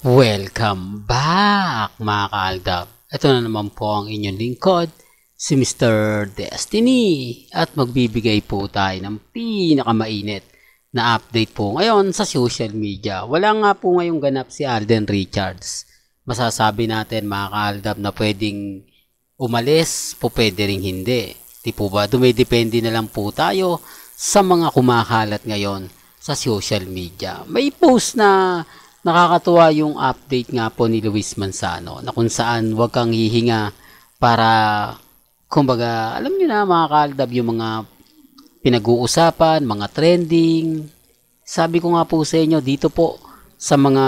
Welcome back mga kaaldab. Ito na naman po ang inyong lingkod, si Mr. Destiny. At magbibigay po tayo ng pinakamainit na update po ngayon sa social media. Wala nga po ngayong ganap si Alden Richards. Masasabi natin mga kaaldab na pwedeng umalis, po pwede rin hindi. Di po ba, dumidepende na lang po tayo sa mga kumakalat ngayon sa social media. May post na nakakatuwa yung update nga po ni Luis Manzano na kung saan wag kang hihinga para kumbaga alam niyo na mga kaaldab yung mga pinag-uusapan, mga trending. Sabi ko nga po sa inyo dito po sa mga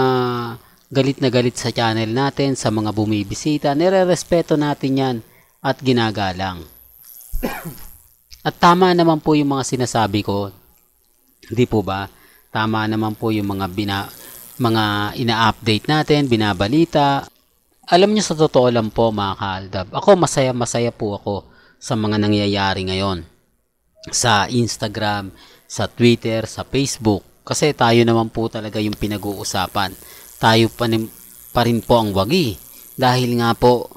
galit na galit sa channel natin, sa mga bumibisita, nire-respeto natin yan at ginagalang. at tama naman po yung mga sinasabi ko. Hindi po ba? Tama naman po yung mga bina mga ina-update natin, binabalita. Alam niyo sa totoo lang po mga kaaldab, ako masaya-masaya po ako sa mga nangyayari ngayon. Sa Instagram, sa Twitter, sa Facebook. Kasi tayo naman po talaga yung pinag-uusapan. Tayo pa, rin, pa rin po ang wagi. Dahil nga po,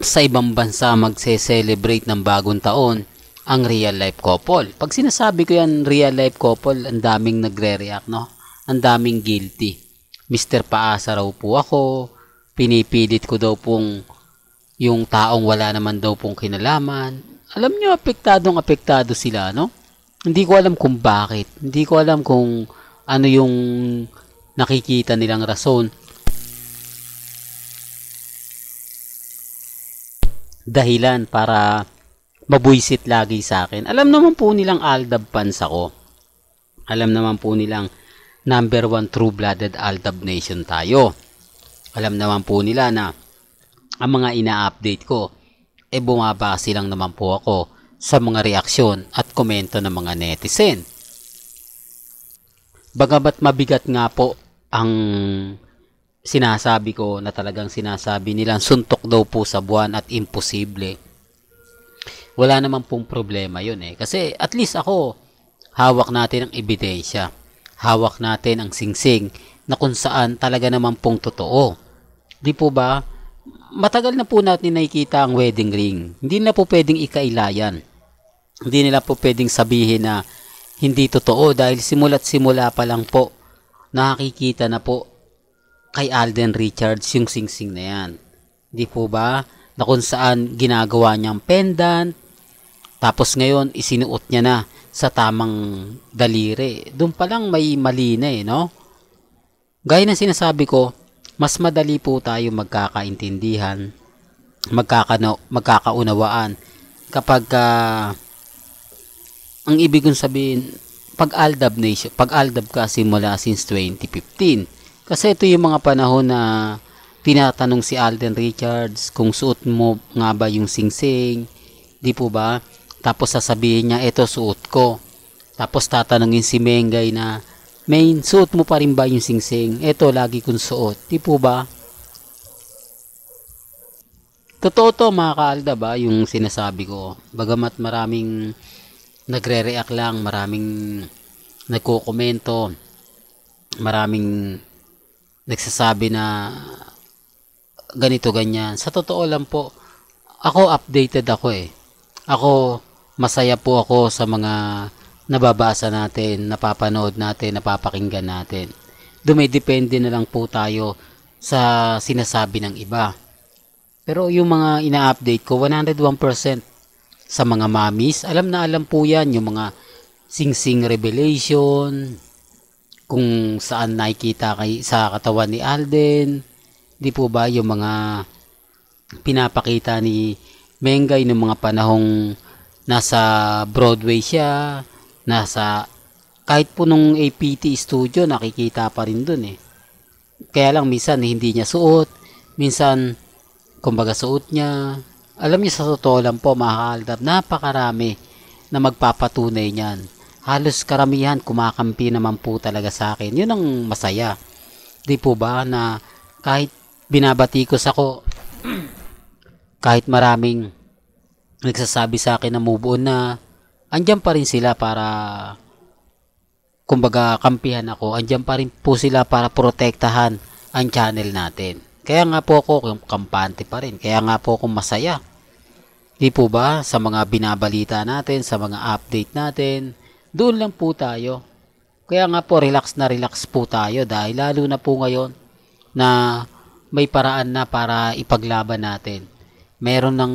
sa ibang bansa magse-celebrate ng bagong taon ang real life couple. Pag sinasabi ko yan, real life couple, ang daming nagre-react, no? ang daming guilty. Mr. Paasa raw po ako, pinipilit ko daw pong yung taong wala naman daw pong kinalaman. Alam nyo, apektadong apektado sila, no? Hindi ko alam kung bakit. Hindi ko alam kung ano yung nakikita nilang rason. Dahilan para mabuisit lagi sa akin. Alam naman po nilang Aldab fans ako. Alam naman po nilang number 1 true-blooded Aldab Nation tayo. Alam naman po nila na ang mga ina-update ko, e eh bumabase lang naman po ako sa mga reaksyon at komento ng mga netizen. Bagamat mabigat nga po ang sinasabi ko na talagang sinasabi nilang suntok daw po sa buwan at imposible. Wala naman pong problema yun eh. Kasi at least ako, hawak natin ang ebidensya hawak natin ang singsing na kung saan talaga naman pong totoo. Di po ba? Matagal na po natin nakikita ang wedding ring. Hindi na po pwedeng ikailayan. Hindi nila po pwedeng sabihin na hindi totoo dahil simula't simula pa lang po nakikita na po kay Alden Richards yung singsing na yan. Di po ba? Na kung saan ginagawa niyang pendant, tapos ngayon, isinuot niya na sa tamang daliri. Doon pa lang may mali na eh, no? Gaya ng sinasabi ko, mas madali po tayo magkakaintindihan, magkakano, magkakaunawaan kapag uh, ang ibig kong sabihin, pag Aldab Nation, pag Aldab ka simula since 2015. Kasi ito yung mga panahon na tinatanong si Alden Richards kung suot mo nga ba yung singsing, di po ba? Tapos sasabihin niya, ito suot ko. Tapos tatanungin si Mengay na, Main, suot mo pa rin ba yung singsing? ito lagi kong suot. Di po ba? Totoo to mga kaalda ba yung sinasabi ko? Bagamat maraming nagre-react lang, maraming nagko-komento, maraming nagsasabi na ganito ganyan. Sa totoo lang po, ako updated ako eh. Ako masaya po ako sa mga nababasa natin, napapanood natin, napapakinggan natin. Dumidepende na lang po tayo sa sinasabi ng iba. Pero yung mga ina-update ko, 101% sa mga mamis, alam na alam po yan, yung mga singsing -sing revelation, kung saan nakikita kay, sa katawan ni Alden. Di po ba yung mga pinapakita ni Mengay ng mga panahong nasa Broadway siya, nasa kahit po nung APT studio nakikita pa rin doon eh. Kaya lang minsan hindi niya suot, minsan kumbaga suot niya. Alam niyo sa totoo lang po mahal kaaldab, napakarami na magpapatunay niyan. Halos karamihan kumakampi naman po talaga sa akin. Yun ang masaya. Di po ba na kahit binabatikos ako, kahit maraming nagsasabi sa akin na move on na andyan pa rin sila para kumbaga kampihan ako andyan pa rin po sila para protektahan ang channel natin kaya nga po ako kampante pa rin kaya nga po ako masaya di po ba sa mga binabalita natin sa mga update natin doon lang po tayo kaya nga po relax na relax po tayo dahil lalo na po ngayon na may paraan na para ipaglaban natin meron ng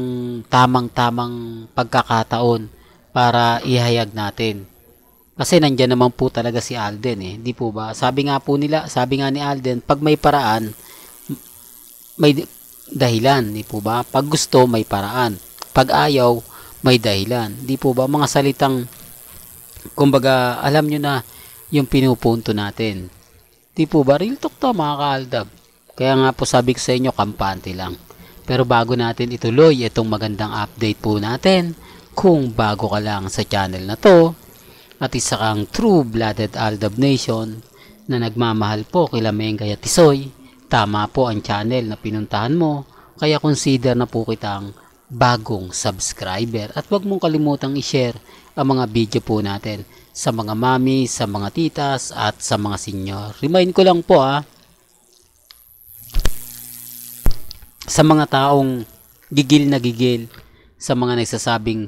tamang-tamang pagkakataon para ihayag natin. Kasi nandiyan naman po talaga si Alden eh, di po ba? Sabi nga po nila, sabi nga ni Alden, pag may paraan, may dahilan, di po ba? Pag gusto, may paraan. Pag ayaw, may dahilan. Di po ba? Mga salitang, kumbaga, alam nyo na yung pinupunto natin. Di po ba? Real talk to, mga kaaldab. Kaya nga po sabi ko sa inyo, kampante lang. Pero bago natin ituloy itong magandang update po natin, kung bago ka lang sa channel na to, at isa kang true-blooded Aldab Nation na nagmamahal po kila Mengay at Tisoy, tama po ang channel na pinuntahan mo, kaya consider na po kitang bagong subscriber. At wag mong kalimutang i-share ang mga video po natin sa mga mami, sa mga titas at sa mga senior. Remind ko lang po ah, sa mga taong gigil na gigil sa mga nagsasabing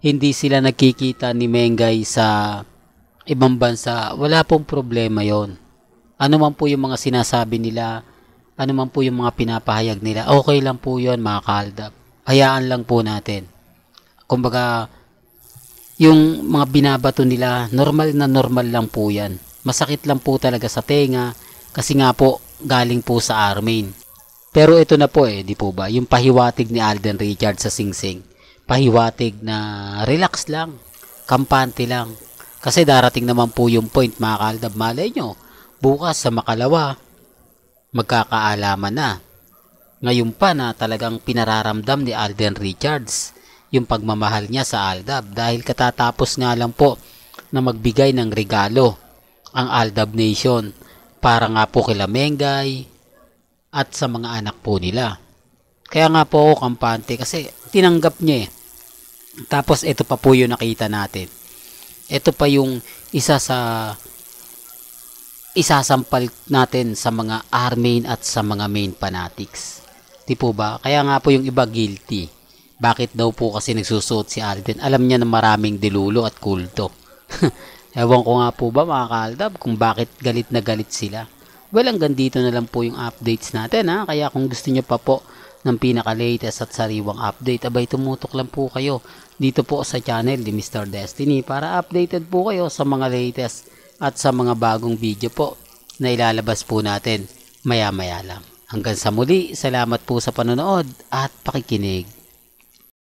hindi sila nakikita ni Mengay sa ibang bansa, wala pong problema yon. Ano man po yung mga sinasabi nila, ano man po yung mga pinapahayag nila, okay lang po yon mga kaaldap. Hayaan lang po natin. Kumbaga, yung mga binabato nila, normal na normal lang po yan. Masakit lang po talaga sa tenga kasi nga po galing po sa Armin pero ito na po eh, di po ba? Yung pahiwatig ni Alden Richard sa Sing Sing. Pahiwatig na relax lang, kampante lang. Kasi darating naman po yung point mga kaaldab, malay nyo, bukas sa makalawa, magkakaalaman na. Ngayon pa na talagang pinararamdam ni Alden Richards yung pagmamahal niya sa Aldab dahil katatapos nga lang po na magbigay ng regalo ang Aldab Nation para nga po kila Mengay, at sa mga anak po nila. Kaya nga po ako kampante kasi tinanggap niya eh. Tapos ito pa po yung nakita natin. Ito pa yung isa sa isasampal natin sa mga armain at sa mga main fanatics. Di po ba? Kaya nga po yung iba guilty. Bakit daw po kasi nagsusuot si Alden? Alam niya na maraming dilulo at kulto. Ewan ko nga po ba mga kaaldab kung bakit galit na galit sila. Well, hanggang dito na lang po yung updates natin ha. Kaya kung gusto nyo pa po ng pinaka-latest at sariwang update, abay tumutok lang po kayo dito po sa channel ni Mr. Destiny para updated po kayo sa mga latest at sa mga bagong video po na ilalabas po natin maya-maya lang. Hanggang sa muli, salamat po sa panonood at pakikinig.